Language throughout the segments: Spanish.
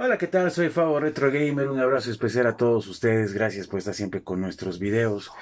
Hola, ¿qué tal? Soy Favo Retro Gamer. Un abrazo especial a todos ustedes. Gracias por estar siempre con nuestros videos.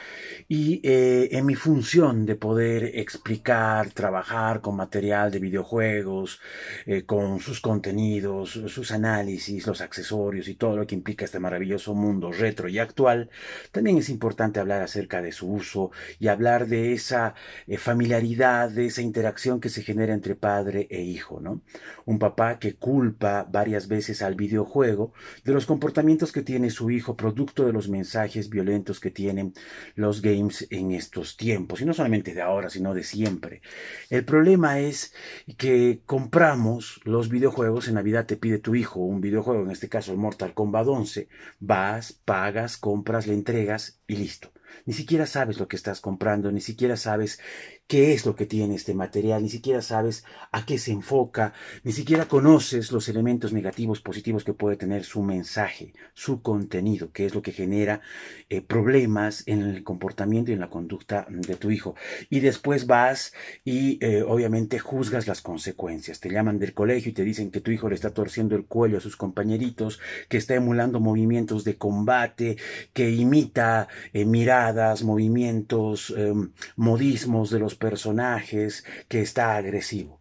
Y eh, en mi función de poder explicar, trabajar con material de videojuegos, eh, con sus contenidos, sus análisis, los accesorios y todo lo que implica este maravilloso mundo retro y actual, también es importante hablar acerca de su uso y hablar de esa eh, familiaridad, de esa interacción que se genera entre padre e hijo, ¿no? Un papá que culpa varias veces al video videojuego, de los comportamientos que tiene su hijo, producto de los mensajes violentos que tienen los games en estos tiempos, y no solamente de ahora, sino de siempre. El problema es que compramos los videojuegos, en Navidad te pide tu hijo un videojuego, en este caso el Mortal Kombat 11, vas, pagas, compras, le entregas y listo. Ni siquiera sabes lo que estás comprando, ni siquiera sabes qué es lo que tiene este material, ni siquiera sabes a qué se enfoca, ni siquiera conoces los elementos negativos, positivos que puede tener su mensaje, su contenido, que es lo que genera eh, problemas en el comportamiento y en la conducta de tu hijo. Y después vas y eh, obviamente juzgas las consecuencias. Te llaman del colegio y te dicen que tu hijo le está torciendo el cuello a sus compañeritos, que está emulando movimientos de combate, que imita eh, miradas, movimientos, em, modismos de los personajes que está agresivo.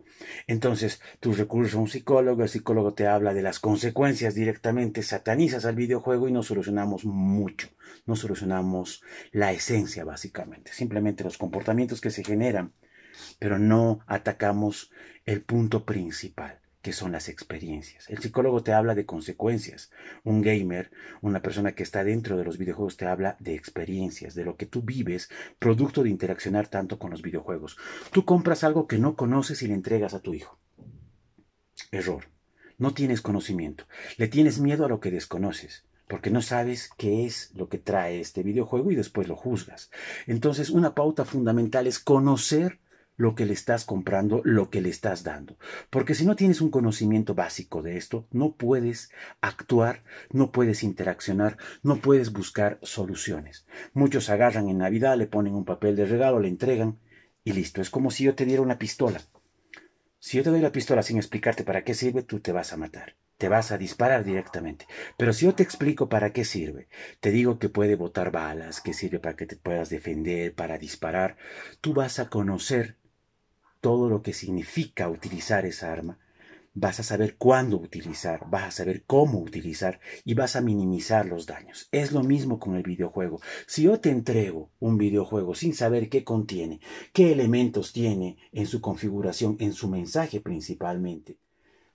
Entonces, tú recurso a un psicólogo, el psicólogo te habla de las consecuencias directamente, satanizas al videojuego y no solucionamos mucho, no solucionamos la esencia básicamente, simplemente los comportamientos que se generan, pero no atacamos el punto principal que son las experiencias. El psicólogo te habla de consecuencias. Un gamer, una persona que está dentro de los videojuegos, te habla de experiencias, de lo que tú vives, producto de interaccionar tanto con los videojuegos. Tú compras algo que no conoces y le entregas a tu hijo. Error. No tienes conocimiento. Le tienes miedo a lo que desconoces porque no sabes qué es lo que trae este videojuego y después lo juzgas. Entonces, una pauta fundamental es conocer lo que le estás comprando, lo que le estás dando. Porque si no tienes un conocimiento básico de esto, no puedes actuar, no puedes interaccionar, no puedes buscar soluciones. Muchos agarran en Navidad, le ponen un papel de regalo, le entregan y listo. Es como si yo te diera una pistola. Si yo te doy la pistola sin explicarte para qué sirve, tú te vas a matar. Te vas a disparar directamente. Pero si yo te explico para qué sirve, te digo que puede botar balas, que sirve para que te puedas defender, para disparar, tú vas a conocer todo lo que significa utilizar esa arma, vas a saber cuándo utilizar, vas a saber cómo utilizar y vas a minimizar los daños. Es lo mismo con el videojuego. Si yo te entrego un videojuego sin saber qué contiene, qué elementos tiene en su configuración, en su mensaje principalmente,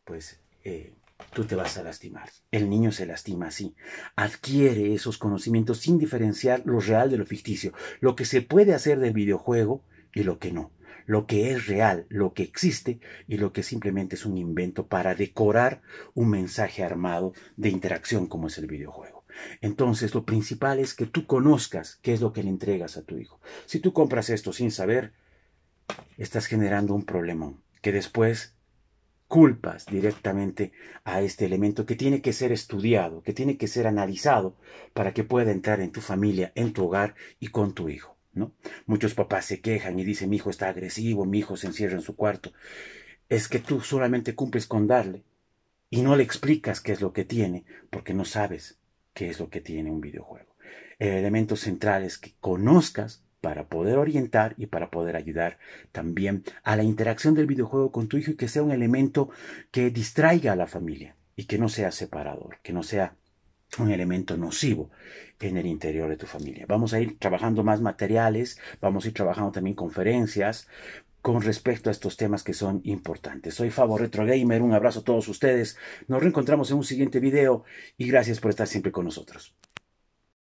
pues eh, tú te vas a lastimar. El niño se lastima así. Adquiere esos conocimientos sin diferenciar lo real de lo ficticio, lo que se puede hacer del videojuego y lo que no lo que es real, lo que existe y lo que simplemente es un invento para decorar un mensaje armado de interacción como es el videojuego. Entonces, lo principal es que tú conozcas qué es lo que le entregas a tu hijo. Si tú compras esto sin saber, estás generando un problema que después culpas directamente a este elemento que tiene que ser estudiado, que tiene que ser analizado para que pueda entrar en tu familia, en tu hogar y con tu hijo. Muchos papás se quejan y dicen, mi hijo está agresivo, mi hijo se encierra en su cuarto. Es que tú solamente cumples con darle y no le explicas qué es lo que tiene, porque no sabes qué es lo que tiene un videojuego. elementos centrales que conozcas para poder orientar y para poder ayudar también a la interacción del videojuego con tu hijo y que sea un elemento que distraiga a la familia y que no sea separador, que no sea un elemento nocivo en el interior de tu familia. Vamos a ir trabajando más materiales, vamos a ir trabajando también conferencias con respecto a estos temas que son importantes. Soy Fabo Retro Gamer, un abrazo a todos ustedes, nos reencontramos en un siguiente video y gracias por estar siempre con nosotros.